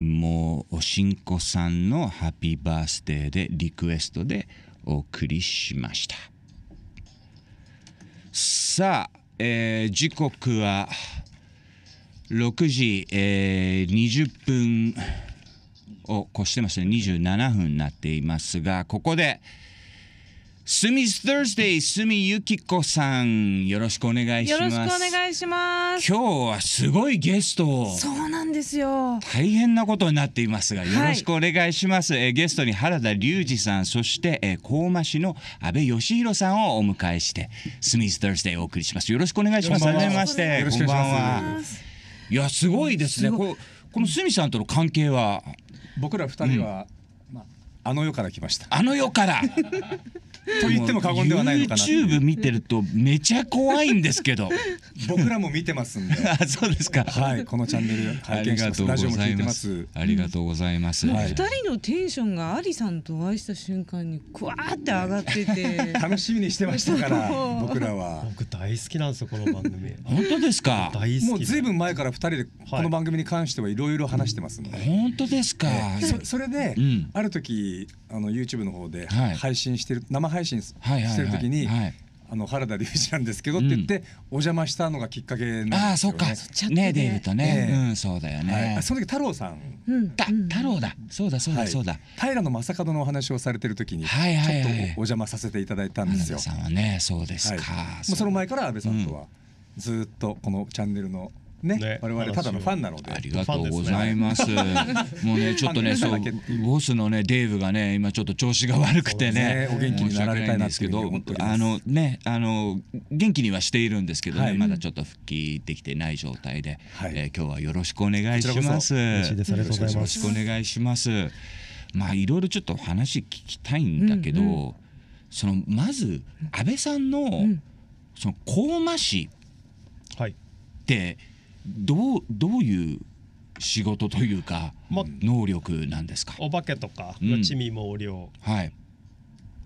もうおしんこさんのハッピーバースデーでリクエストでお送りしましたさあ、えー、時刻は6時、えー、20分を越してますね27分になっていますがここで「スミス Thursday すみゆさんよろしくお願いしますよろしくお願いします今日はすごいゲストそうなんですよ大変なことになっていますがよろしくお願いします、はい、えゲストに原田龍二さんそしてえ高間市の安倍義弘さんをお迎えしてスミス t h u r s d お送りしますよろしくお願いします改めましてこんばんはいやすごいですねここのスミさんとの関係は僕ら二人は、うん、まああの世から来ましたあの世からと言っても過言ではないのかな YouTube 見てるとめちゃ怖いんですけど 僕らも見てますんで あそうですかはいこのチャンネル拝見してますラジオも聞いてますありがとうございます二、はい、人のテンションがアリさんとお会いした瞬間にクワーって上がってて 楽しみにしてましたから僕らは僕大好きなんですよこの番組本当ですか大好きもうずいぶん前から二人でこの番組に関してはいろいろ話してますので、はい、本当ですか、えー、そそれで、うん、ある時あの YouTube の方で配信してる生配信配信してる時に。あの原田龍一なんですけどって言って、お邪魔したのがきっかけなんですよ、ね、ああそっかねで言うとね、うんそうだよね、はい、その時太郎さん、うん、だ太郎だそうだそうだそうだ、平野正門のお話をされてる時に、ちょっとお邪魔させていただいたんですよさんはねそうですか、もうその前から安倍さんとは、ずっとこのチャンネルのね我々ただのファンなのでありがとうございますもうねちょっとねそうボスのねデーブがね今ちょっと調子が悪くてねお元気になられたいなですけどあのねあの元気にはしているんですけどねまだちょっと復帰できてない状態でえ今日はよろしくお願いしますよろしくお願いしますまあいろいろちょっと話聞きたいんだけどそのまず安倍さんのその高馬市って、はいどうどういう仕事というか、ま、能力なんですかお化けとかの地味猛量、うん、はい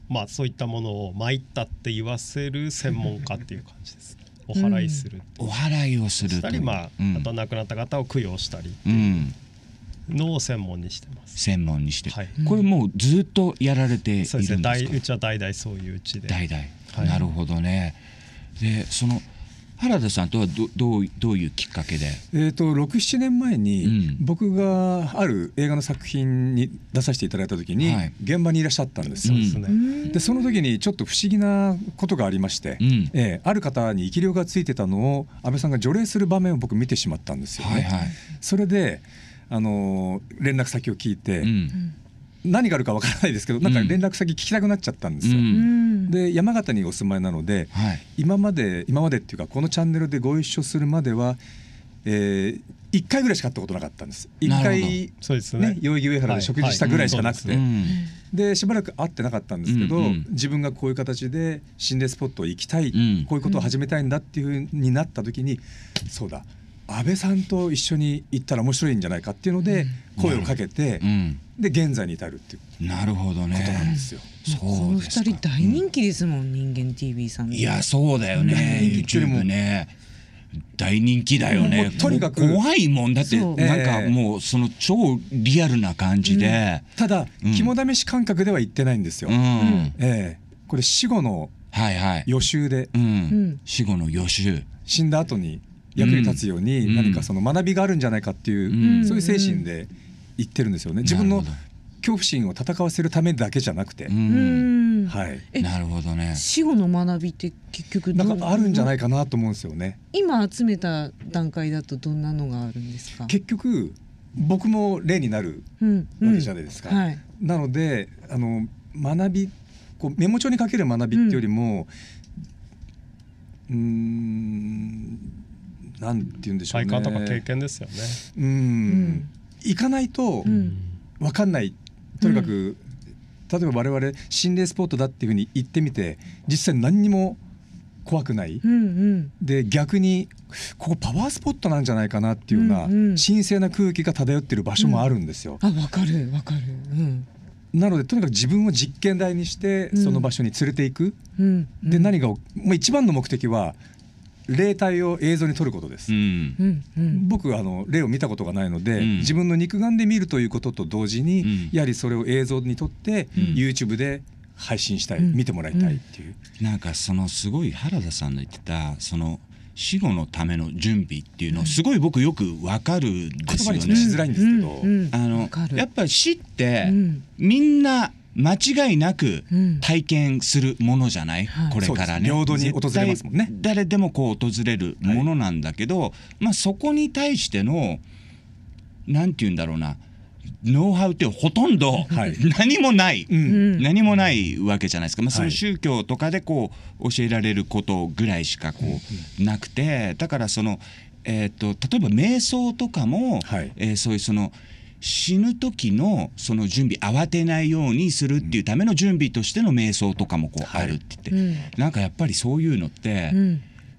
まあそういったものを参ったって言わせる専門家っていう感じです、お祓いする、うん、お祓いをするしたりまあ、うん、あと亡くなった方を供養したりうのを専門にしてます専門にして、はい、これもうずっとやられているんですかそうですねうちは代々そういううちで代々、はい、なるほどねでその原田さんとはどどうどういうきっかけで、えーと、67年前に僕がある映画の作品に出させていただいた時に現場にいらっしゃったんです、はい、でその時にちょっと不思議なことがありまして、うん、えー、ある方に生き量がついてたのを安倍さんが除霊する場面を僕見てしまったんですよね。はいはい、それであの連絡先を聞いて、うん何があるかわからないですけどなんか連絡先聞きたくなっちゃったんですよ。うん、で山形にお住まいなので、はい、今まで今までっていうかこのチャンネルでご一緒するまでは、えー、1回ぐらいしか会ったことなかったんです1回そうですね、ね代々木上原で食事したぐらいしかなくて、でしばらく会ってなかったんですけど、うんうん、自分がこういう形で心霊スポットを行きたい、うん、こういうことを始めたいんだっていうふうになった時に、そうだ安倍さんと一緒に行ったら面白いんじゃないかっていうので声をかけて、うん、で現在に至るっていうなるほどねことなんですよ。この二人大人気ですもん、うん、人間 TV さんいやそうだよね YouTube ね大人気だよねとにかく怖いもんだってなんかもうその超リアルな感じで、うん、ただ肝試し感覚では言ってないんですよ、うん、えー、これ死後の予習で、はいはいうん、死後の予習死んだ後に役に立つように何かその学びがあるんじゃないかっていう、そういう精神で言ってるんですよね。自分の恐怖心を戦わせるためだけじゃなくて、はい、なるほどね。死後の学びって結局なんかあるんじゃないかなと思うんですよね。今集めた段階だとどんなのがあるんですか。結局僕も例になるわけじゃないですか。うんうんはい、なのであの学びこうメモ帳にかける学びっていうよりも、うん、うんなんて言うんでしょうね体感とか経験ですよねうん行かないと分かんないとにかく、例えば我々心霊スポットだっていうふうに行ってみて実際何にも怖くない、で逆にここパワースポットなんじゃないかなっていうような、神聖な空気が漂ってる場所もあるんですよ。あわかるかる、うん、なのでとにかく自分を実験台にしてその場所に連れていく、うん、で何が、まあ、一番の目的は霊体を映像に撮ることです、うん、僕あの霊を見たことがないので、うん、自分の肉眼で見るということと同時に、うん、やはりそれを映像に撮って、うん、YouTube で配信したい、見てもらいたいっていう。なんかそのすごい原田さんの言ってたその死後のための準備っていうのすごい僕よくわかるですよね。言葉にしづらいんですけど、あのやっぱり死って、みんな間違いなく体験するものじゃない、うん、これからね、平等に訪れますもんね誰でもこう訪れるものなんだけど、はい、まあ、そこに対してのなんて言うんだろうなノウハウってほとんど 何もない、はい何もないわけじゃないですか、まあ、その宗教とかでこう教えられることぐらいしかこうなくてだからその、えーと、と例えば瞑想とかも、はい、えー、そういうその。死ぬ時のその準備慌てないようにするっていうための準備としての瞑想とかもこうあるって言って、はいうん、なんかやっぱりそういうのって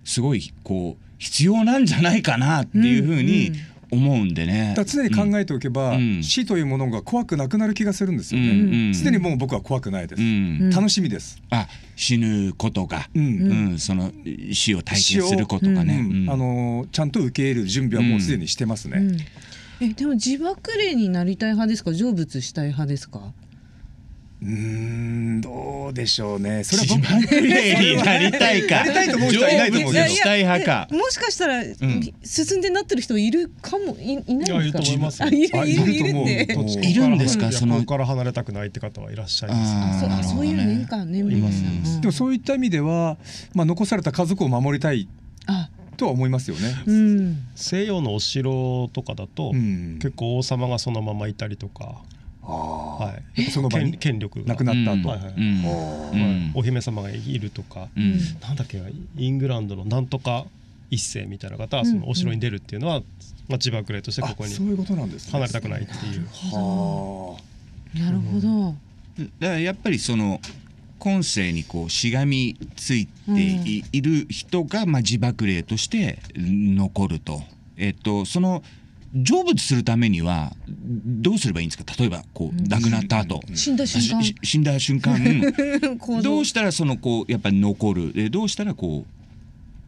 すごいこう必要なんじゃないかなっていうふうに思うんでね。常に考えておけば、うん、死というものが怖くなくなる気がするんですよね。すで、うん、にもう僕は怖くないです。うん、楽しみです。あ、死ぬことが、うんその死を体験することがね、あのちゃんと受け入れる準備はもうすでにしてますね。えでも自爆霊になりたい派ですか成仏したい派ですかうんどうでしょうね。それは僕になりたいか。なりしたい派か。もしかしたら、うん、進んでなってる人いるかもいいないですか。いると思います。あいるいるいるいるんですかその。から離れたくないって方はいらっしゃいます。あそうそういう年間ね。います。でもそういった意味ではまあ残された家族を守りたい。あ。とは思いますよね、うん、西洋のお城とかだと、うん、結構王様がそのままいたりとか。はい、その場に権力なくなったと、はいはいお姫様がいるとか、うん、なんだっけイングランドのなんとか一世みたいな方はそのお城に出るっていうのは、まあ、千葉暮れとしてここに離れたくないっていう。なるほど、だからやっぱりその今世にこうしがみついてい,、る人が、まあ、自爆霊として残ると。えっと、その成仏するためにはどうすればいいんですか例えばこう亡くなった後、うん、死んだ瞬間 死んだ瞬間 どうしたらそのこうやっぱり残るどうしたらこ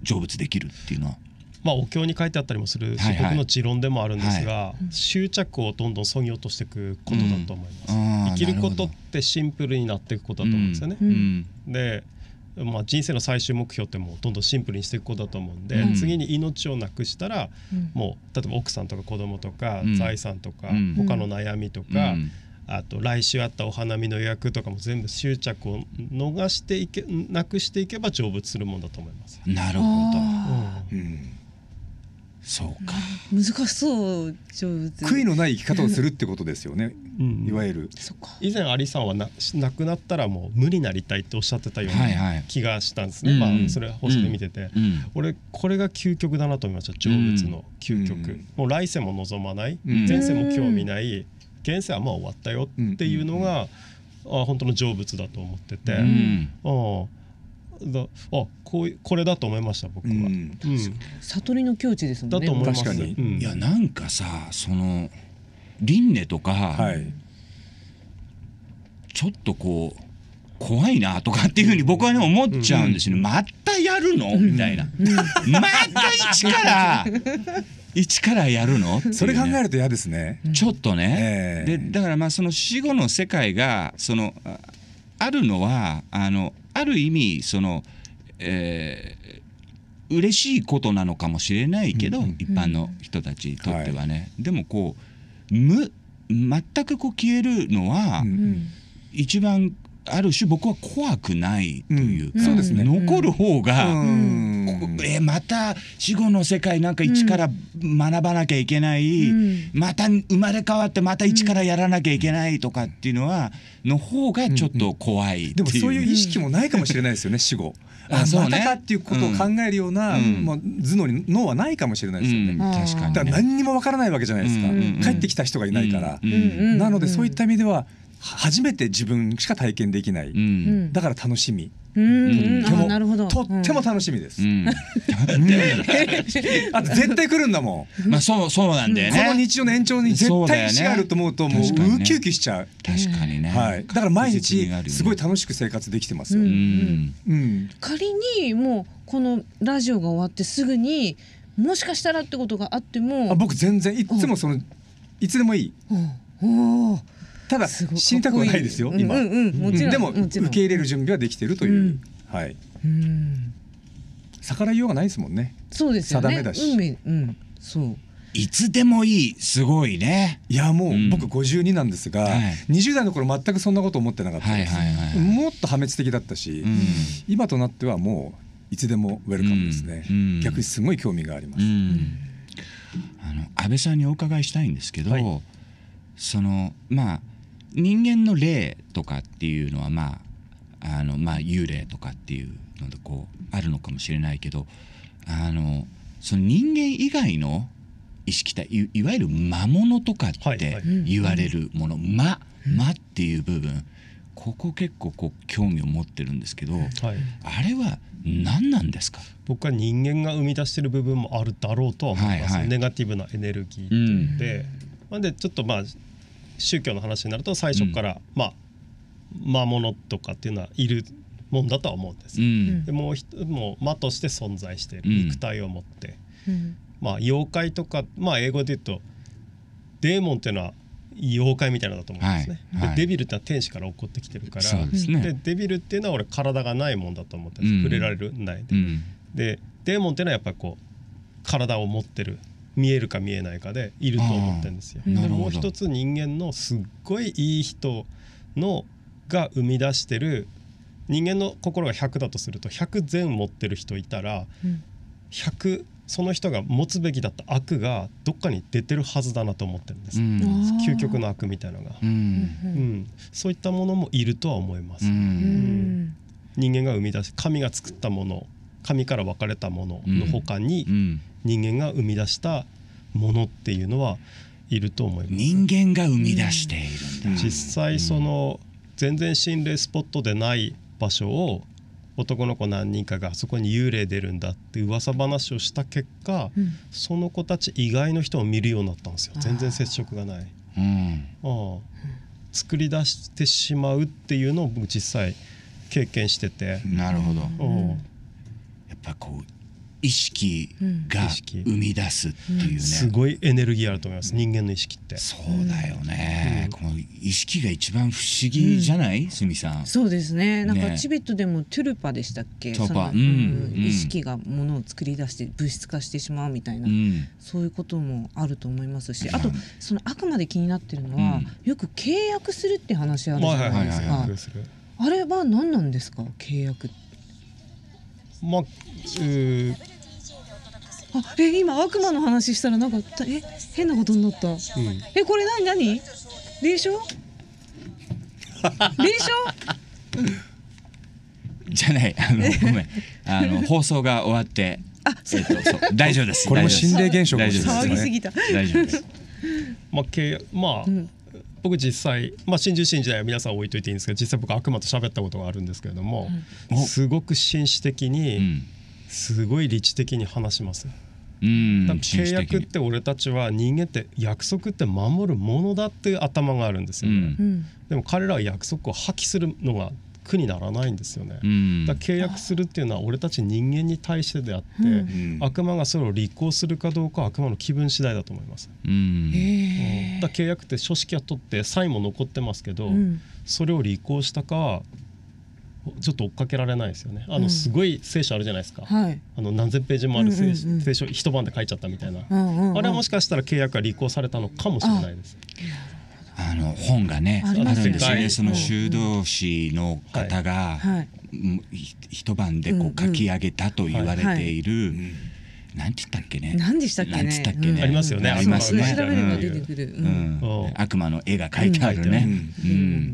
う成仏できるっていうのはまあ、お経に書いてあったりもする四国の持論でもあるんですが、はい執着をどんどん削ぎ落としていくことだと思います、うん、生きることってシンプルになっていくことだと思うんですよね。うん、でまあ、人生の最終目標ってもうどんどんシンプルにしていくことだと思うんで、うん、次に命をなくしたら、もう例えば奥さんとか子供とか、財産とか、他の悩みとか、あと来週あったお花見の予約とかも全部執着を逃していけなくしていけば成仏するもんだと思います。なるほど、うんそうか、難しそう悔いのない生き方をするってことですよね、うん、いわゆる以前アリさんはな亡くなったらもう無になりたいっておっしゃってたような気がしたんですね、はいはい、まあ、それ星で見てて、うん俺これが究極だなと思いました成仏の究極、もう来世も望まない、前世も興味ない現世はまあ終わったよっていうのが、あ本当の成仏だと思ってて。うんだあこうこれだと思いました僕は、うんうん、悟りの境地ですもんねだと思います確かに、うん、いやなんかさその輪廻とか、はい、ちょっとこう怖いなとかっていうふうに僕はね思っちゃうんですね、うん、またやるのみたいな、また一から 一からやるの、ね、それ考えると嫌ですねちょっとね、えー、でだからまあその死後の世界がそのあるのはあのある意味その、えー、嬉しいことなのかもしれないけど、うん一般の人たちにとってはね、でもこう無全くこう消えるのは、うん、一番ある種僕は怖くないというか、うん、そうですね、残る方が、うんえまた死後の世界なんか一から学ばなきゃいけない、うん、また生まれ変わってまた一からやらなきゃいけないとかっていうのはの方がちょっと怖い、うん、でもそういう意識もないかもしれないですよね 死後。あそうね、またっていうことを考えるような、うん、まあ、頭脳に脳はないかもしれないですよね。うん、確かに、ね、だから何にもわからないわけじゃないですか、うんうんうん、帰ってきた人がいないから、うんうん、なのでそういった意味では初めて自分しか体験できない、だから楽しみなるほどとっても楽しみです。あと絶対来るんだもん。まあそうそうなんだよね。この日常の延長に絶対石があると思うともうウキウキしちゃう。確かにね。はい。だから毎日すごい楽しく生活できてますよ。うん。仮にもうこのラジオが終わってすぐにもしかしたらってことがあっても。僕全然いつもそのいつでもいい。おお。ただ死にたくはないですよ、今、でも受け入れる準備はできてるという、はい、逆らいようがないですもんねそうですよね定めだし、うん、そういつでもいいすごいねいやもう僕52なんですが、20代の頃全くそんなこと思ってなかったです、はいはいもっと破滅的だったし、今となってはもういつでもウェルカムですね、逆にすごい興味があります、あの安倍さんにお伺いしたいんですけど、そのまあ人間の霊とかっていうのはまああの、まあ、幽霊とかっていうのでこうあるのかもしれないけどあのその人間以外の意識体いわゆる魔物とかって言われるもの「はいはい、魔」魔っていう部分ここ結構こう興味を持ってるんですけど、はい、あれは何なんですか僕は人間が生み出してる部分もあるだろうとは思います、はいはい、ネガティブなエネルギーうん、なんでちょっとまあ宗教の話になると最初から、まあ魔物とかっていうのはいるもんだとは思うんです、うん、でもうもう魔として存在している肉体を持って、うん、まあ妖怪とか、まあ、英語で言うとデーモンっていうのは妖怪みたいなだと思うんですね、はいはい、でデビルってのは天使から起こってきてるから、ね、でデビルっていうのは俺体がないもんだと思って、うん、触れられるないで、でデーモンっていうのはやっぱりこう体を持ってる見えるか見えないかでいると思ってるんですよ。でもう一つ人間のすっごいいい人のが生み出してる人間の心が100だとすると100善持ってる人いたら、う100その人が持つべきだった悪がどっかに出てるはずだなと思ってるんです、うん、究極の悪みたいのが、うん、うん、そういったものもいるとは思います、うん、人間が生み出し神が作ったもの神から分かれたものの他に、人間が生み出したものっていうのはいると思います人間が生み出しているんだ実際その全然心霊スポットでない場所を男の子何人かがそこに幽霊出るんだって噂話をした結果、うん、その子たち以外の人を見るようになったんですよ全然接触がない。うん、あ作り出してしまうっていうのを僕実際経験しててなるほど、うん、やっぱこう意識が生み出すっていうね、うん、すごいエネルギーあると思います人間の意識ってそうだよね、この意識が一番不思議じゃない、うん、さんそうですねなんかチベットでもトゥルパでしたっけトゥルパ、意識がものを作り出して物質化してしまうみたいな、そういうこともあると思いますしあとそのあくまで気になってるのは、よく契約するって話あるじゃないですか、あれは何なんですか契約まあ、えー、え今悪魔の話したらなんかえ変なことになった、うん、えこれ何何霊障霊障、う ん、じゃないあのごめんあの放送が終わってあ、えっと、そう大丈夫ですこれも心霊現象が丈夫です、ね、大丈夫ですまあけまあ、うん僕実際、まあ、真珠信時代は皆さん置いといていいんですけど実際僕悪魔と喋ったことがあるんですけれども、うん、すごく紳士的に、うん、すごい理知的に話します。契約って俺たちは人間って約束って守るものだっていう頭があるんですよね、うん、でも彼らは約束を破棄するのが苦にならないんですよね、うん、だ契約するっていうのは俺たち人間に対してであって、うん、悪魔がそれを履行するかどうかは悪魔の気分次第だと思います、うん、だ契約って書式は取ってサインも残ってますけど、それを履行したかちょっと追っかけられないですよねあのすごい聖書あるじゃないですか、はい、あの何千ページもある聖,、書一晩で書いちゃったみたいな、うんうんうん、あれはもしかしたら契約が履行されたのかもしれないです。あの本がねあるんですねその修道士の方が、はいはい、一晩でこう書き上げたと言われている、うんうんなんて言ったっけね。なんでしたっけね。ありますよね。ありますね。調べれば出てくる。悪魔の絵が描いてあるね。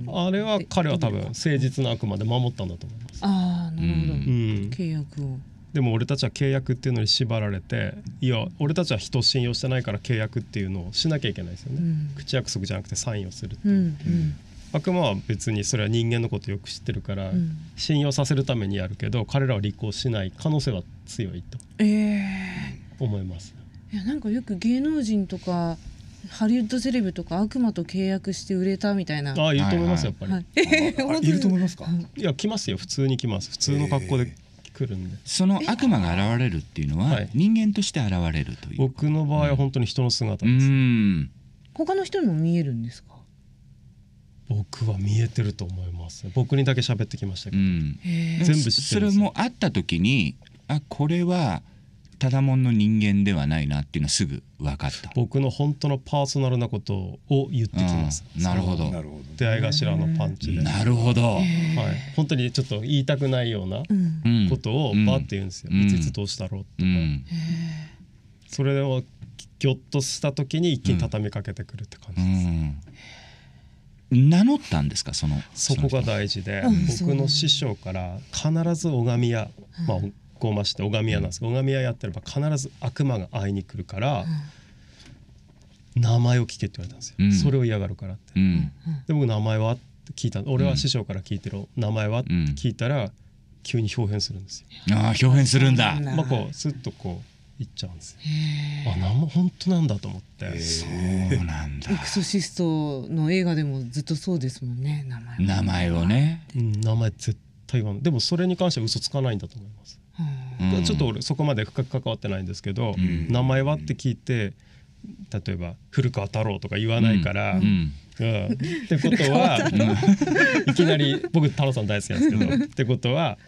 あれは彼は多分誠実な悪魔で守ったんだと思います。ああ、なるほど。契約を。でも俺たちは契約っていうのに縛られていや俺たちは人を信用してないから契約っていうのをしなきゃいけないですよね、うん、口約束じゃなくてサインをするっていう、うんうん、悪魔は別にそれは人間のことよく知ってるから、信用させるためにやるけど彼らは履行しない可能性は強いと、思います。えー、いやなんかよく芸能人とかハリウッドセレブとか悪魔と契約して売れたみたいな。あいると思います、やっぱり。はい、いると思いますか。いや来ますよ普通に来ます普通の格好で来るんで。その悪魔が現れるっていうのは、人間として現れるという。僕の場合は本当に人の姿です。うん、他の人にも見えるんですか。僕は見えてると思います。僕にだけ喋ってきましたけど。うん、全部それも会った時にあこれはただもんの人間ではないなっていうのはすぐ分かった僕の本当のパーソナルなことを言ってきますなるほど出会い頭のパンチでなるほど、はい、本当にちょっと言いたくないようなことをバって言うんですよ、うん、いついつどうしたろうとか、うん、それをぎょっとした時に一気に畳みかけてくるって感じです、うん名乗ったんですかそのそこが大事で、僕の師匠から必ず拝み屋、まあ、個まして拝み屋なんです拝み屋やってれば必ず悪魔が会いに来るから、名前を聞けって言われたんですよ、うん、それを嫌がるからって。うん、で僕名前はって聞いた俺は師匠から聞いてる名前はって聞いたら、急に表現するんですよ。ああ表現するんだ。まあこうスッとこういっちゃうんです。あなんも本当なんだと思って。そうなんだ。エクソシストの映画でもずっとそうですもんね名前。名前をね。名前絶対言わない。でもそれに関しては嘘つかないんだと思います。、ちょっと俺そこまで深く関わってないんですけど、うん、名前はって聞いて例えば「古川太郎」とか言わないから。うんってことはいきなり僕太郎さん大好きなんですけどってことは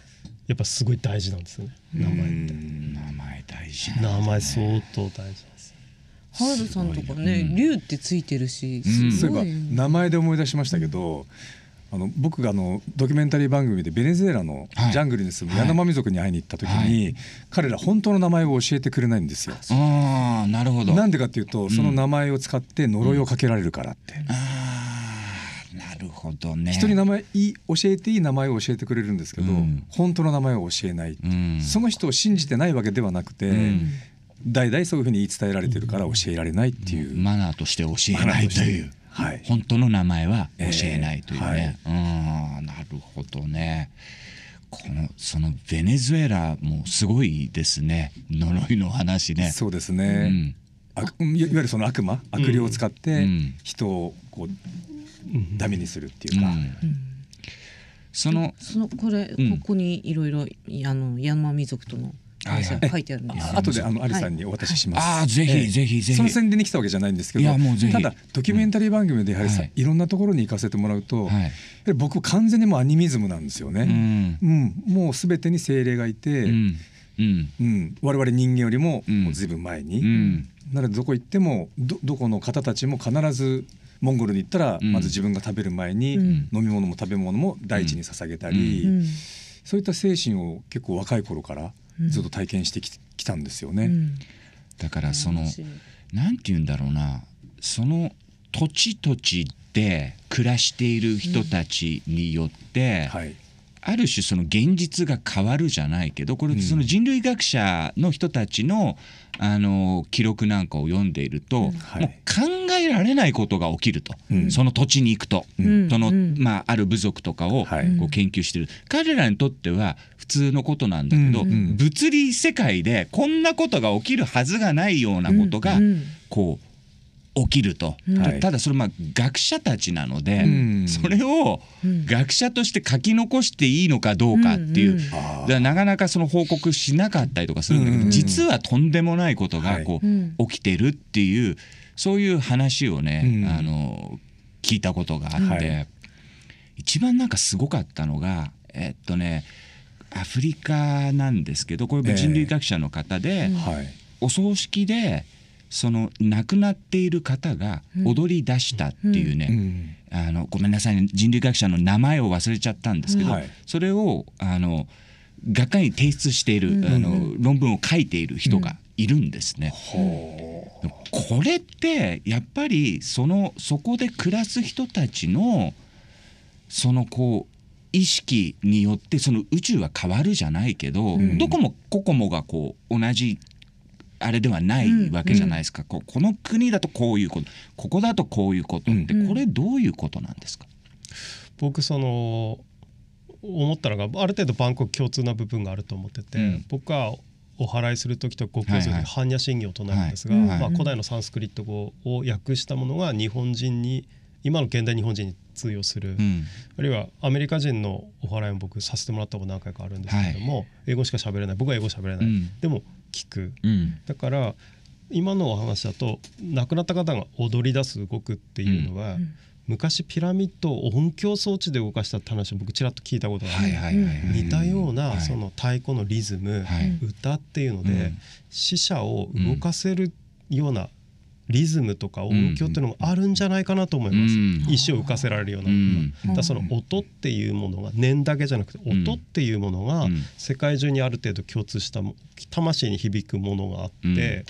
やっぱすごい大事なんですね名前って名前大事、ね、名前相当大事です春さんとかね龍、うん、ってついてるし、うん、そういえば名前で思い出しましたけど、うんあの僕があのドキュメンタリー番組でベネズエラのジャングルに住むヤナマミ族に会いに行った時に、はいはい、彼ら本当の名前を教えてくれないんですよ。あなるほどなんでかっていうと、うん、その名前を使って呪いをかけられるからって。うんなるほどね人に名前いい教えていい名前を教えてくれるんですけど、うん、本当の名前を教えない、うん、その人を信じてないわけではなくて、うん、代々そういうふうに言い伝えられてるから教えられないっていう、マナーとして教えないという。はい、本当の名前は教えないというね、えーはい、うんなるほどねこのそのベネズエラもすごいですね呪いの話ねそうですね、うん、いわゆるその悪魔悪霊を使って人をこう、うん、ダメにするっていうか、うんうんそのそのこれ、ここにいろいろあのヤ民族との皆さん書いてあるんです、はい、後であのアリさんにお渡しします、はい、あぜひ、ぜひぜひその宣伝に来たわけじゃないんですけどただドキュメンタリー番組でやはり、うんはい、いろんなところに行かせてもらうと、はい、僕完全にもうアニミズムなんですよね、うん、うん、もうすべてに精霊がいて、うんうんうん、我々人間よりももうぶん前に、うん、なのでどこ行ってもどどこの方たちも必ずモンゴルに行ったら、まず自分が食べる前に、飲み物も食べ物も大地に捧げたり、そういった精神を結構若い頃からずっと体験してき,、きたんですよね。だからそのなんて言うんだろうなその土地土地で暮らしている人たちによって、はい、ある種その現実が変わるじゃないけどこれその人類学者の人たちの,、あの記録なんかを読んでいると、もう考えられないことが起きると、その土地に行くと、その、まあ、ある部族とかをこう研究してる、彼らにとっては普通のことなんだけど、物理世界でこんなことが起きるはずがないようなことが、こう起きると、ただそれまあ学者たちなので、うん、それを学者として書き残していいのかどうかっていう、うんうん、なかなかその報告しなかったりとかするんだけど、うんうん、実はとんでもないことがこう、起きてるっていうそういう話をね、あの聞いたことがあって、はい、一番なんかすごかったのがえっとねアフリカなんですけどこれ人類学者の方で、えーはい、お葬式でその亡くなっている方が踊り出したっていうね、うんうん、あのごめんなさい、人類学者の名前を忘れちゃったんですけど、それをあの学会に提出している、あの論文を書いている人がいるんですね。これってやっぱりそのそこで暮らす人たちのそのこう意識によってその宇宙は変わるじゃないけど、うん、どこもここもがこう同じあれではないわけじゃないですか、ここの国だとこういうことここだとこういうことって、これどういうことなんですか僕その思ったのがある程度万国共通な部分があると思ってて、うん、僕はお祓いする時とご供する時般若心経を唱えるんですが、ま古代のサンスクリット語を訳したものが日本人に今の現代日本人に通用する、うん、あるいはアメリカ人のお祓いも僕させてもらったこと何回かあるんですけれども、はい、英語しか喋れない僕は英語喋れない、うん、でも聞く、うん、だから今のお話だと亡くなった方が踊り出す動くっていうのは、うん、昔ピラミッドを音響装置で動かしたって話を僕ちらっと聞いたことがあって、はいはい、似たようなその太鼓のリズム、はい、歌っていうので、死者を動かせるようなリズムとか音響っていうのもあるんじゃないかなと思います、石を浮かせられるような、だその音っていうものが念だけじゃなくて音っていうものが世界中にある程度共通した魂に響くものがあって、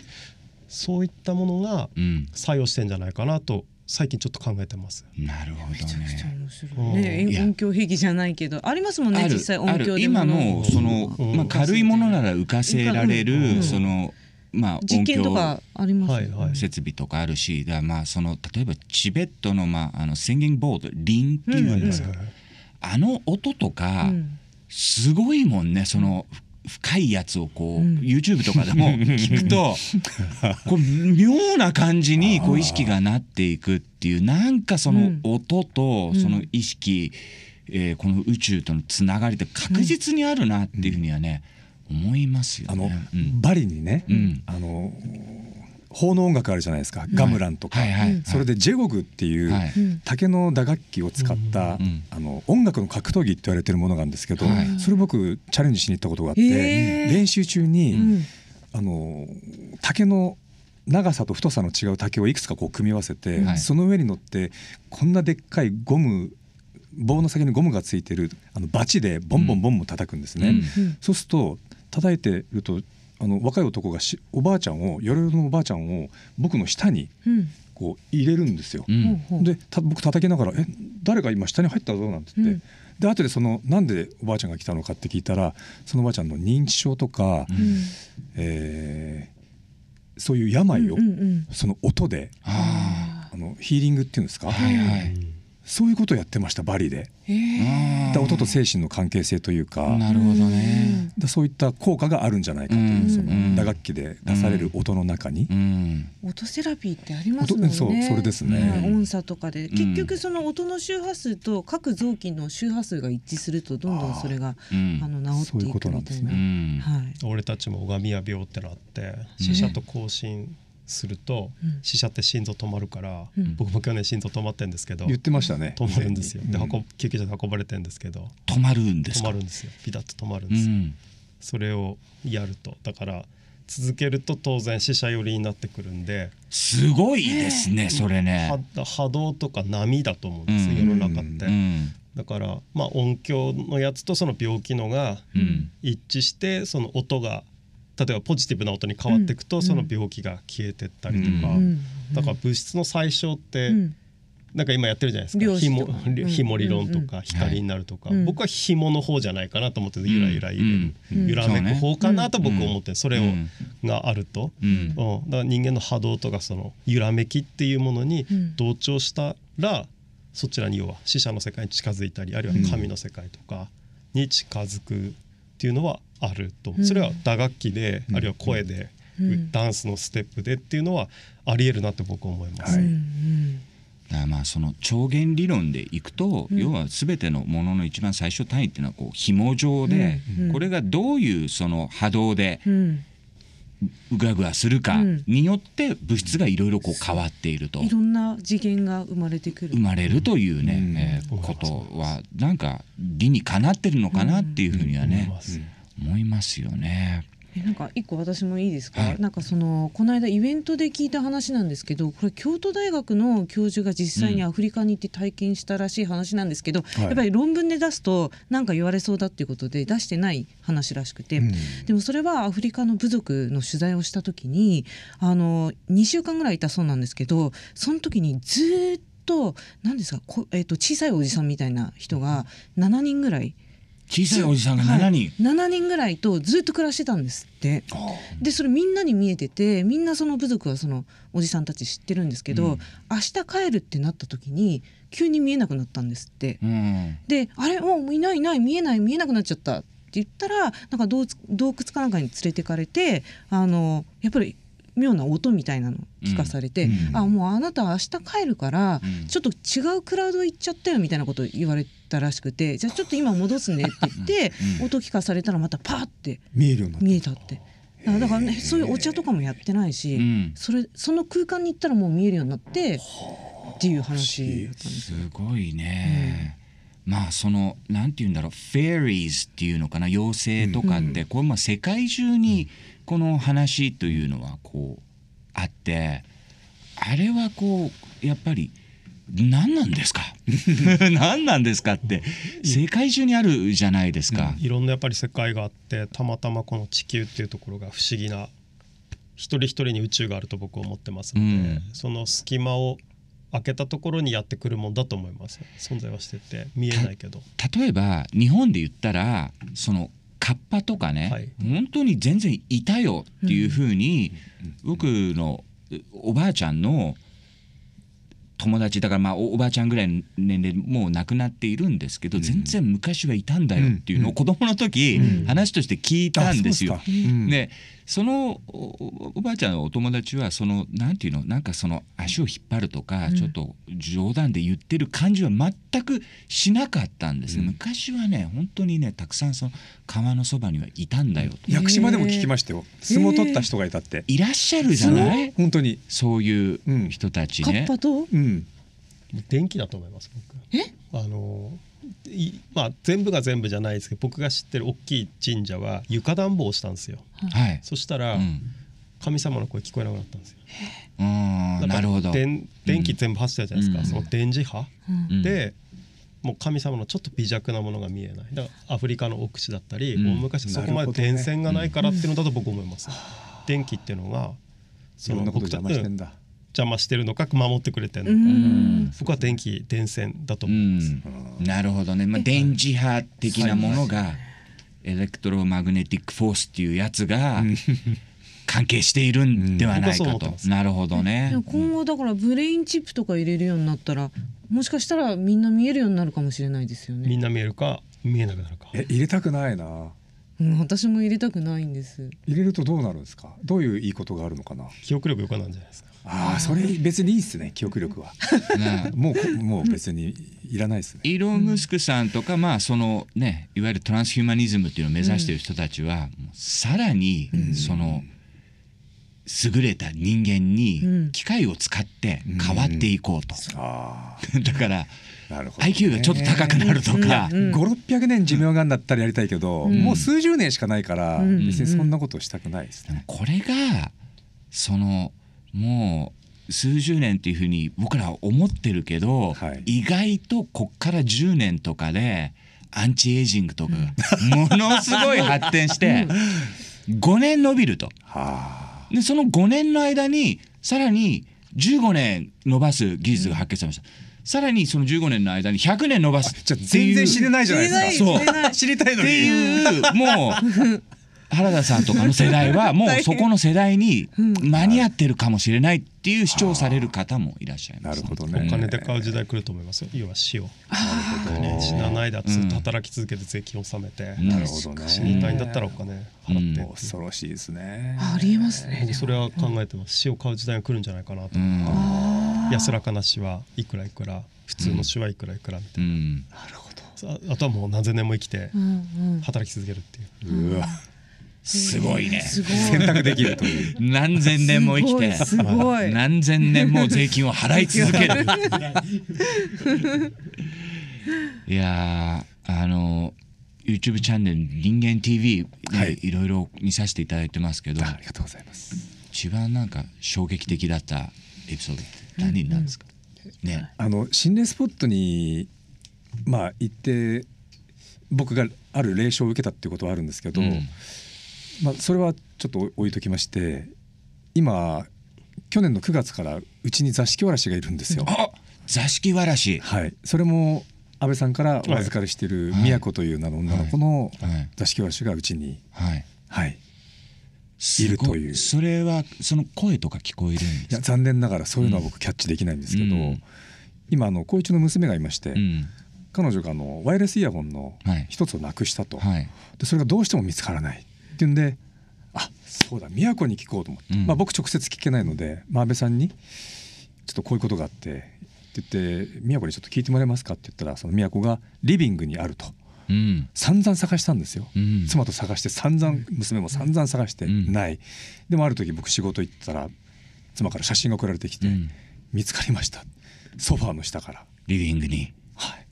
そういったものが作用してんじゃないかなと最近ちょっと考えてます。なるほどね。ね音響兵器じゃないけどありますもんね実際音響今もそのまあ軽いものなら浮かせられるそのまあ、実験とかあります、ね、設備とかあるし、だまあその例えばチベットのまああの宣言ボードリンっていうんですか、あの音とか、すごいもんねその深いやつをこう、うん、YouTube とかでも 聞くとこう妙な感じにこう意識がなっていくっていうなんかその音とその意識、うん、えー、この宇宙とのつながりって確実にあるなっていうふうにはね、うん思いますよ、ね、あの、バリにね、うん、あの法の音楽あるじゃないですかガムランとか、はいはいはい、それでジェゴグっていう竹の打楽器を使った、あの音楽の格闘技って言われてるものなんですけど、それ僕チャレンジしに行ったことがあって、えー、練習中に、あの竹の長さと太さの違う竹をいくつかこう組み合わせて、その上に乗ってこんなでっかいゴム棒の先にゴムがついてるあのバチでボンボンボンボン叩くんですね、うん、そうすると叩いてるとあの若い男がしおばあちゃんをよろよろのおばあちゃんを僕の下にこう入れるんですよ。うん、でた僕叩きながら「え誰が今下に入ったぞ」なんて言って。うんで後でそのなんでおばあちゃんが来たのかって聞いたらそのおばあちゃんの認知症とか、うん、えー、そういう病を、その音で、あのヒーリングっていうんですか、はいはい、そういうことをやってましたバリで、えー、だ音と精神の関係性というかなるほどねだそういった効果があるんじゃないかという、その打楽器で出される音の中に、うん、音セラピーってありますもんねそうそれですね、音差とかで結局その音の周波数と各臓器の周波数が一致するとどんどんそれがあ、の治っていくみたいなういうことなんですね、はい、俺たちも拝みや病ってのあって死者と交信、すると、死者って心臓止まるから、うん、僕も去年心臓止まってんですけど言ってましたね止まるんですよ、で運救急車で運ばれてんですけど止まるんです止まるんですよピタッと止まるんです、うん、それをやるとだから続けると当然死者寄りになってくるんですごいですねそれね波動とか波だと思うんですよ、世の中って、だからまあ音響のやつとその病気のが一致してその音が例えばポジティブな音に変わっていくと、その病気が消えてったりとか、だから物質の最小って、なんか今やってるじゃないですか ひも理論とか光になるとか、僕はひもの方じゃないかなと思ってゆらゆら揺れる、らめく方かなと僕思ってそれを、があると、うんだから人間の波動とかその揺らめきっていうものに同調したら、そちらに要は死者の世界に近づいたりあるいは神の世界とかに近づくっていうのはあると、それは打楽器で、あるいは声で、ダンスのステップでっていうのはありえるなって僕は思います。はいだまあその超弦理論でいくと、要は全てのものの一番最初単位っていうのはこう紐状で、これがどういうその波動で、ぐらぐらするかによって物質がいろいろこう変わっていると、うん、いろんな次元が生まれてくる生まれるというね、うん、えー、ことはなんか理にかなってるのかなっていうふうにはね、思いますよね。えなんか一個私もいいですか、はい、なんかそのこの間イベントで聞いた話なんですけどこれ京都大学の教授が実際にアフリカに行って体験したらしい話なんですけど、うん、やっぱり論文で出すと何か言われそうだっていうことで出してない話らしくて、うん、でもそれはアフリカの部族の取材をした時にあの2週間ぐらいいたそうなんですけどその時にずっと何ですかこ、えー、と小さいおじさんみたいな人が7人ぐらい。小さいおじさんが7人、はい、7人ぐらいとずっと暮らしてたんですってでそれみんなに見えててみんなその部族はそのおじさんたち知ってるんですけど、うん、明日帰るってなった時に急に見えなくなったんですって、うん、であれもういないいない見えない見えなくなっちゃったって言ったらなんか洞窟かなんかに連れてかれてあのやっぱり妙な音みたいなの聞かされて、うん、あもうあなた明日帰るから、ちょっと違うクラウド行っちゃったよみたいなこと言われたらしくてじゃあちょっと今戻すねって言って、音聞かされたらまたパーって見えるようにな見えたって。だから、ね、そういうお茶とかもやってないし、うん、それその空間に行ったらもう見えるようになってっていう話すごいね。うんまあそのなんて言うんだろうフェリーズっていうのかな妖精とかって、これまあ世界中にこの話というのはこうあってあれはこうやっぱり何なんですか 何なんですかって世界中にあるじゃないですか、うん、いろんなやっぱり世界があってたまたまこの地球っていうところが不思議な一人一人に宇宙があると僕は思ってますので、うん、その隙間を開けたところにやってくるもんだと思います存在はしてて見えないけど例えば日本で言ったらそのカッパとかね、はい、本当に全然いたよっていうふうに、僕のおばあちゃんの友達だからまあおばあちゃんぐらいの年齢もう亡くなっているんですけど、全然昔はいたんだよっていうのを子供の時話として聞いたんですよ。でそのおばあちゃんのお友達はそのなんていうのなんかその足を引っ張るとか、うん、ちょっと冗談で言ってる感じは全くしなかったんですうん、昔はね本当にねたくさんその川のそばにはいたんだよ屋久島でも聞きましたよ相撲取った人がいたっていらっしゃるじゃない本当にそういう人たちね、うん、電気だと思います僕えあのーまあ、全部が全部じゃないですけど僕が知ってる大きい神社は床暖房をしたんですよ、はい、そしたら、うん、神様の声聞こえなくなったんですよ。えんなるほど電電気全部走ってたじゃないですか、うん、その電磁波、うん、でもう神様のちょっと微弱なものが見えないだからアフリカの奥地だったり、大昔そこまで電線がないからっていうのだと僕思います。電気っていうのがその僕たち邪魔してるのか守ってくれてるのか僕は電気電線だと思いますなるほどね、まあ、電磁波的なものがエレクトロマグネティックフォースっていうやつが関係しているんではないかと、なるほどね今後だからブレインチップとか入れるようになったらもしかしたらみんな見えるようになるかもしれないですよねみんな見えるか見えなくなるかえ入れたくないなうん、私も入れたくないんです入れるとどうなるんですかどういういいことがあるのかな記憶力良くなるんじゃないですかああそれ別にいいっすね記憶力は、ね、もうもう別にいらないですねイーロン・ムスクさんとか、まあそのねいわゆるトランスヒューマニズムっていうのを目指してる人たちは、うん、さらにその、優れた人間に機械を使って変わっていこうと、うんうん、だからね、IQ がちょっと高くなるとか、うん、5600年寿命がんだったらやりたいけど、うん、もう数十年しかないから、別にそんなことしたくないですね。これがそのもう数十年っていうふうに僕らは思ってるけど、はい、意外とこっから10年とかでアンチエイジングとかが ものすごい発展して5年伸びると。でその5年の間にさらに15年伸ばす技術が発見されました。さらにその15年の間に100年伸ばす全然知れないじゃないですか。知りたいのに。っていうもう原田さんとかの世代は もうそこの世代に間に合ってるかもしれないっていう主張される方もいらっしゃいます、なるほどねお金で買う時代来ると思いますよ要は死をなるほど。死なないだっつ働き続けて税金を納めて、なるほどね死にたいんだったらお金払って、恐ろしいですねありえますねそれは考えてます死を買う時代が来るんじゃないかなと安らかな死はいくらいくら普通の死はいくらいくらみたいな、なるほどあとはもう何千年も生きて働き続けるっていう、うわすごいね。選択できるという。何千年も生きて、何千年も税金を払い続ける。いやあの YouTube チャンネル人間 TV、はい、いろいろ見させていただいてますけど、ありがとうございます。一番なんか衝撃的だったエピソードって何なんですか。うん、ね、あの心霊スポットにまあ行って僕がある霊障を受けたっていうことはあるんですけど。うんまあ、それはちょっと置いときまして今去年の9月からうちに座敷わらしがいるんですよ。座敷わらし、はい、それも安倍さんからお預かりしている宮子という名の女の子の座敷わらしがうちに、はい、はい、いるというそれはその声とか聞こえるんですいや残念ながらそういうのは僕キャッチできないんですけど、うん、今あの高一の娘がいまして、うん、彼女があのワイヤレスイヤホンの一つをなくしたと、はい、でそれがどうしても見つからないっていうんであそうだ宮古に聞こうと思って、うん、まあ、僕直接聞けないので、まあ、安倍さんにちょっとこういうことがあってって言って「宮古にちょっと聞いてもらえますか?」って言ったらその宮古がリビングにあると。うん、散々探したんですよ、うん、妻と探して散々娘も散々探してない、うん、でもある時僕仕事行ったら妻から写真が送られてきて、見つかりましたソファーの下からリビングにはい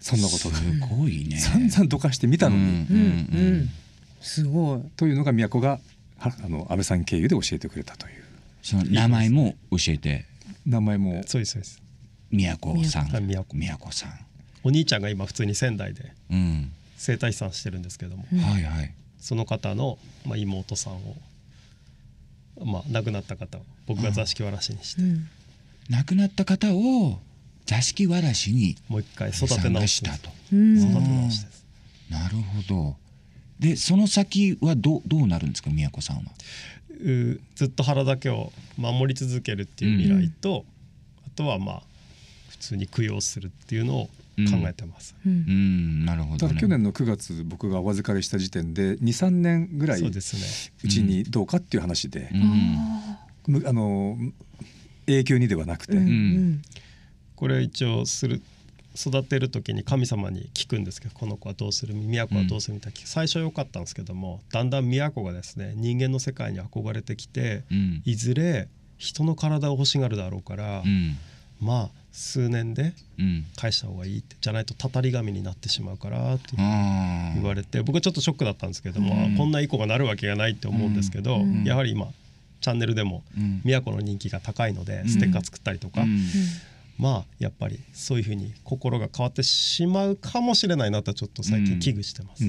そんなことがすごいね散々どかしてみたのに、うんすごい。というのが都があの安倍さん経由で教えてくれたという。その名前も教えて。名前も。そうですそうです。都さん。都さん。お兄ちゃんが今普通に仙台で生体師さんしてるんですけども、はいはい、その方の、まあ、妹さんを、まあ、亡くなった方を僕が座敷わらしにして、うん、亡くなった方を座敷わらしにもう一回育て直したと育て直しでなるほどでその先はどどうなるんですか宮子さんはうずっと原だけを守り続けるっていう未来と、うん、あとはまあ普通に供養するっていうのを考えてます。うん、なるほど、去年の9月僕がお預かりした時点で23年ぐらいうちにどうかっていう話で、うん、あの永久にではなくて、これ一応する育てる時に神様に聞くんですけどこの子はどうする都はどうするみたいな、うん、最初は良かったんですけどもだんだん都がですね人間の世界に憧れてきて、うん、いずれ人の体を欲しがるだろうから、うん、まあ数年で返した方がいいってじゃないとたたり神になってしまうからって言われて僕はちょっとショックだったんですけども、こんないい子がなるわけがないって思うんですけど、やはり今チャンネルでも都の人気が高いのでステッカー作ったりとか。まあやっぱりそういうふうに心が変わってしまうかもしれないなとちょっと最近危惧してます。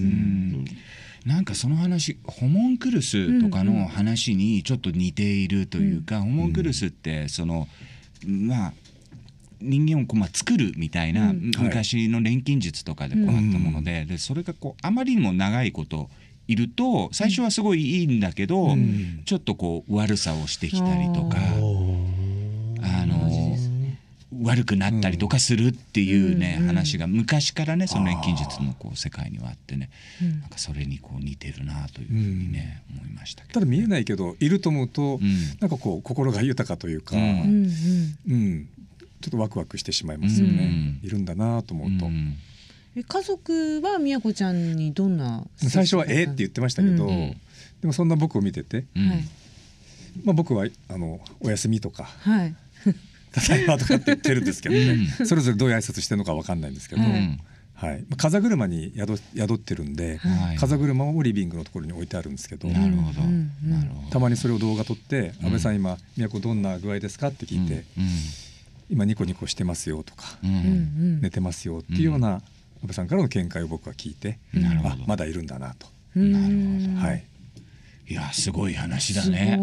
なんかその話ホモンクルスとかの話にちょっと似ているというか、うんホモンクルスってそのまあ人間をこう、まあ、作るみたいな、うん、昔の錬金術とかでこうあったもので,、でそれがこうあまりにも長いこといると最初はすごいいいんだけど、ちょっとこう悪さをしてきたりとか。あの悪くなったりとかするっていうね、うん、話が昔からねその錬金術のこう世界にはあってね、なんかそれにこう似てるなというふうにね、うん、思いましたけど、ね、ただ見えないけどいると思うと、うん、なんかこう心が豊かというか、うん、うん、ちょっとワクワクしてしまいますよね、いるんだなと思うと。え家族はみやこちゃんにどんな最初は「えっ?」って言ってましたけど、うんうん、でもそんな僕を見てて、はい、まあ、僕はあのお休みとか、はいただいま」とかって言ってるんですけどね、それぞれどういう挨拶してるのか分かんないんですけど。はい、風車に宿宿ってるんで、はい、風車をリビングのところに置いてあるんですけどなるほど、たまにそれを動画撮って「安倍さん今都どんな具合ですか?」って聞いて、今ニコニコしてますよ」とか、寝てますよ」っていうような安倍さんからの見解を僕は聞いて、あまだいるんだなと。はいいやすごい話だね。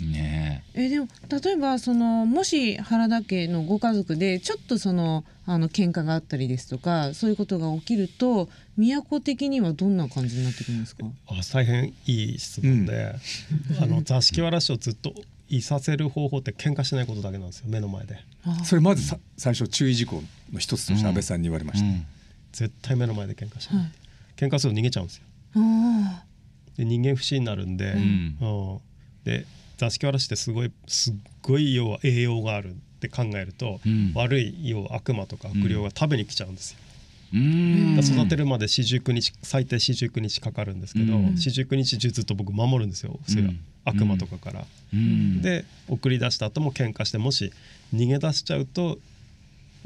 ねえでも例えばそのもし原田家のご家族でちょっとそのあの喧嘩があったりですとかそういうことが起きると都的にはどんな感じになってくるんですかあ大変いい質問で、うん、あの座敷わらしをずっといさせる方法って喧嘩しないことだけなんですよ目の前で。それまず最初注意事項の一つとして安倍さんに言われました。うんうん、絶対目の前で喧嘩しない、はい、喧嘩すると逃げちゃうんですよ。あで人間不信になるんで、うん、で座敷わらしってすごいすっごい要は栄養があるって考えると、うん、悪い要は悪魔とか悪霊が食べに来ちゃうんですよ。うん育てるまで四十九日最低四十九日かかるんですけど、四十九日中ずっと僕守るんですよそれは、悪魔とかから。で送り出した後も喧嘩してもし逃げ出しちゃうと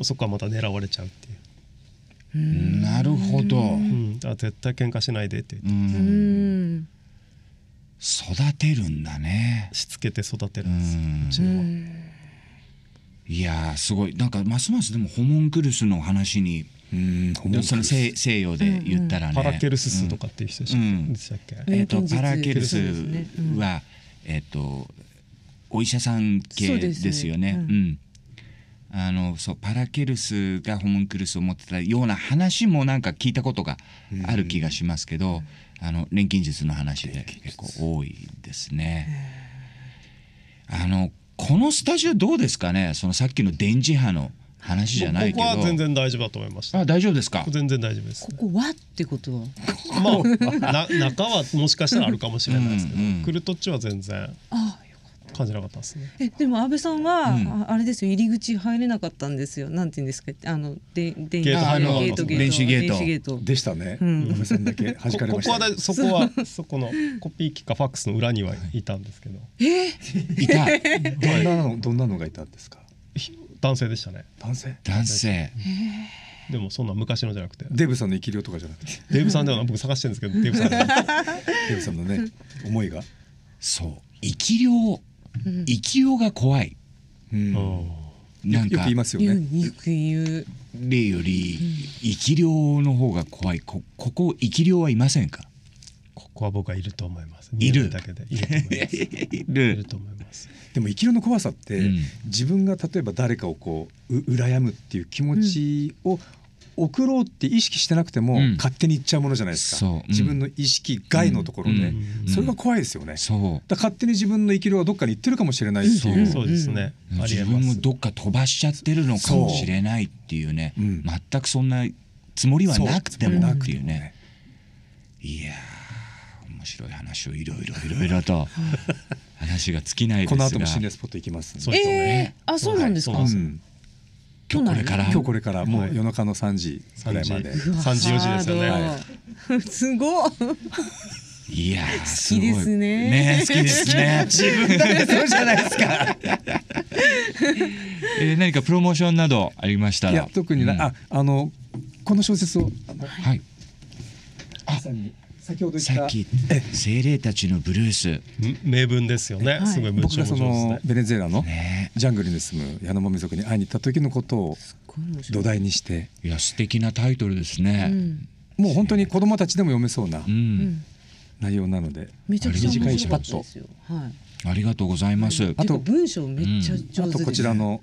そこはまた狙われちゃうっていう。なるほど、うん、あ絶対喧嘩しないでって言って育てるんだねしつけて育てるんですうちのはいやすごいなんかますますでもホモンクルスの話にうんその西西洋で言ったらね、うんうん、パラケルススとかっていう人でしたっけ、うんうん、えーと、パラケルスは、えーと、お医者さん系ですよね。うねうん、うんあのそうパラケルスがホムンクルスを持ってたような話もなんか聞いたことがある気がしますけど、あの錬金術の話で結構多いですね。あのこのスタジオどうですかねそのさっきの電磁波の話じゃないけどここは全然大丈夫だと思いますたあ大丈夫ですか全然大丈夫です、ね、ここはってことはまあ 中はもしかしたらあるかもしれないですけど、うんうん、来る土ちは全然あ感じなかったですね。えでも安倍さんは、うん、あれですよ入り口入れなかったんですよ。なんて言うんですかあのででゲートゲート練習ゲートでしたね。うん、安倍さんだけ 弾かれました。ここはそこは そこのコピー機かファックスの裏にはいたんですけど。えいた。どんなのどんなのがいたんですか。男性でしたね。男性。男性。でもそんな昔のじゃなくてデブさんの生き量とかじゃなくてデブさんでは僕探してるんですけどデブさんデブさんのね思いがそう生き量生きようが怖い。なんか言いますよね。よく言う。例より生き量の方が怖い。こここ生き量はいませんか。ここは僕はいると思います。いるだけでいると思います。でも生き量の怖さって、自分が例えば誰かをこうう羨むっていう気持ちを、送ろうって意識してなくても、勝手にいっちゃうものじゃないですか、うん、自分の意識外のところで、うん、それが怖いですよね、うだ勝手に自分の生きるはどっかに行ってるかもしれないっていうそうですね、自分もどっか飛ばしちゃってるのかもしれないっていうね全くそんなつもりはなくてもっていうねいや面白い話をいろいろいろいろと 話が尽きないですがこの後も心霊スポット行きます、ね、えー、あそうなんですか、はい今日これから今日これからもう夜中の三時ぐらいまで三時四時ですよね、すごいや好きですねね好きですね自分そうじゃないですかえ何かプロモーションなどありましたら特にああのこの小説をはいあ先ほど言った精霊たちのブルース名文ですよね、はい、すごい僕がそのベネズエラのジャングルに住むヤノもみ族に会いに行った時のことを土台にしていや素敵なタイトルですね、うん、もう本当に子供たちでも読めそうな内容なので、うん、短いしパッと、はい、ありがとうございますあと文章めっちゃ上手、ねうん、あとこちらの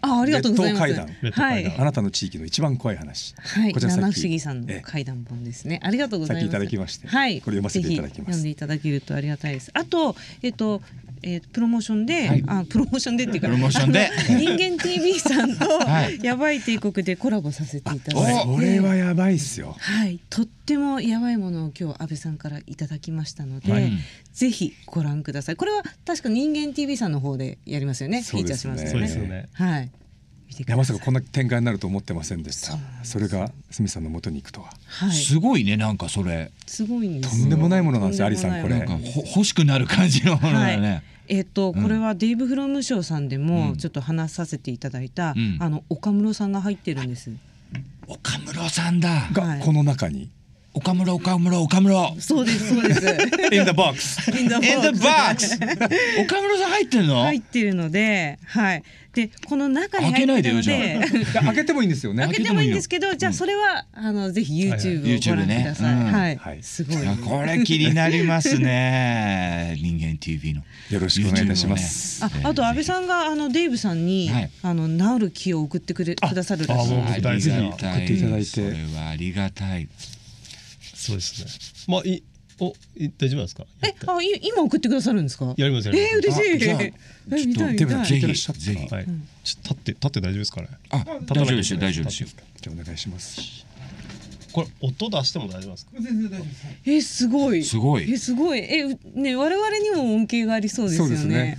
あありがとうございます。はい、あなたの地域の一番怖い話。はい、こちら七不思議さんの怪談本ですね。ありがとうございます。いただきまして、はい、これ読ませていただきます。読んでいただけるとありがたいです。あとえっとえー、プロモーションで、はい、あプロモーションでっていうかプロモーションで人間 TV さんと、やばい帝国でコラボさせていただいてこれはやばいっすよはいとってもやばいものを今日安倍さんからいただきましたので、はい、ぜひご覧くださいこれは確か人間 TV さんの方でやりますよねフィーチャーしますよね、ね、はいしてくだまさかこんな展開になると思ってませんでしたそれが鷲見さんのもとに行くとは、はい、すごいねなんかそれすごいとんでもないものなんですよアリさんこれなんかほ欲しくなる感じのものだね、はいえーと、うん、これはデイブ・フロムショーさんでもちょっと話させていただいた、うん、あの岡室さんが入ってるんです。岡室さんだが、この中に、岡室岡室岡室そうですそうです In the box In the box, In the box 岡室さん入ってるの入ってるのではいでこの中に入ってるので 開けてもいいんですよね開けてもいいんですけどじゃあそれは、あのぜひ YouTube をご覧ください、はいはいすごいこれ気になりますね 人間 TV のよろしくお願いいたします、ああと安倍さんがあのデイブさんに、あの治る気を送ってくれくださるらしいありがたい送っていたいそれはありがたいそうですねまあいお、え大丈夫ですか。え、あ、い、今送ってくださるんですか。やります。やえ嬉しい。ちょっと手ぶぜひぜひ。はい。ちょ立って立って大丈夫ですかね。あ、立大丈夫ですよ大丈夫ですよ。じゃお願いします。これ音出しても大丈夫ですか。全然大丈夫です。えすごい。すごい。えすごい。えね我々にも恩恵がありそうですよね。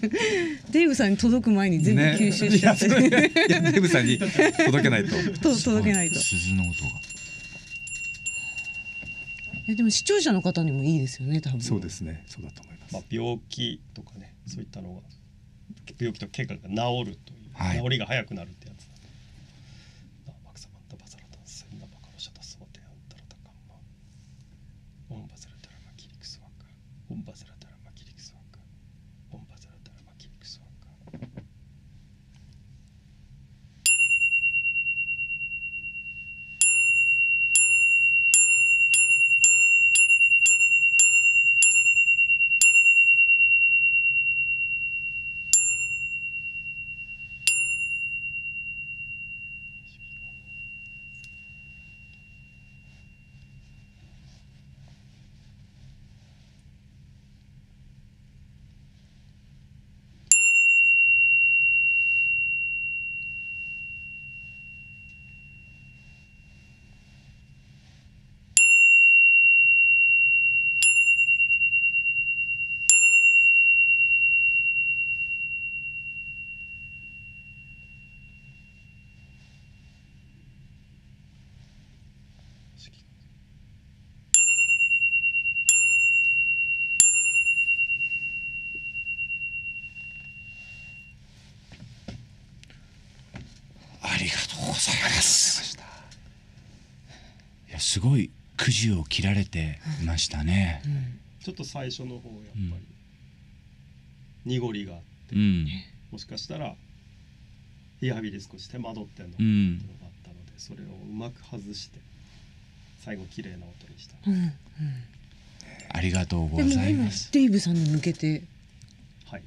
デイブさんに届く前に全部吸収しちて。デイブさんに届けないと。と届けないと。鈴の音が。えでも視聴者の方にもいいですよね多分そうですねそうだと思います、まあ、病気とかねそういったのが病気と経過が治るという、はい、治りが早くなるありがとうございますいやすごいくじを切られてましたね、うん、ちょっと最初の方やっぱり、うん、濁りがあって、うん、もしかしたらリハビリ少し手間取ってんのかっていうのがあったので、それをうまく外して最後綺麗な音でした、うんうん、ありがとうございますデイブさんに向けてはい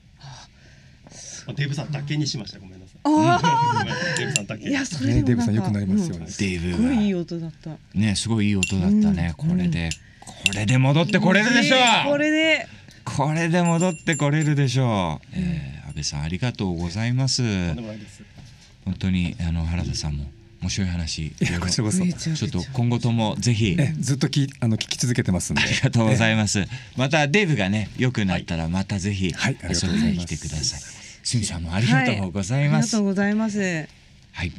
デイブさんだけにしましたごめんなさいあ デイブさんだけいやそれ、ね、デイブさんよくなりますよね、うん、デイブすごいいい音だったねすごいいい音だったね、これでこれで戻ってこれるでしょう、えー、これでこれで戻ってこれるでしょう、えー、安倍さんありがとうございます本当にあの原田さんも面白い話いや こちちょっと今後ともぜひずっときあの聞き続けてますんでありがとうございます、またデーブがね良くなったらまたぜひ、はい、遊びに来てくださいすみさんもありがとうございます、ありがとうございますはい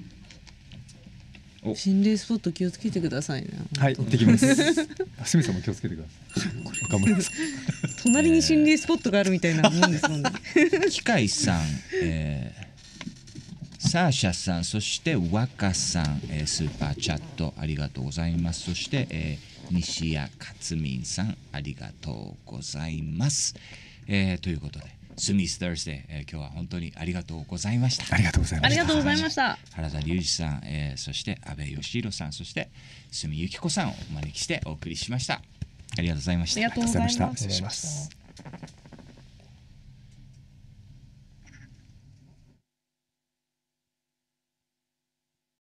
心霊スポット気をつけてくださいね。はい、行ってきます。す みさんも気をつけてください。頑張ります。隣に心霊スポットがあるみたいなもんですもんね。機械さん、ええ。サーシャさん、そしてワカさん、えー、スーパーチャットありがとうございます。そして、えー、西谷勝民さん、ありがとうございます。えー、ということで、スミス・ダースで、えー、今日は本当にありがとうございました。ありがとうございました。ありがとうございました。原田隆二さん、えー、そして安倍義弘さん、そして住ユキ子さんをお招きしてお送りしました。ありがとうございました。ありがとうございました。失礼します。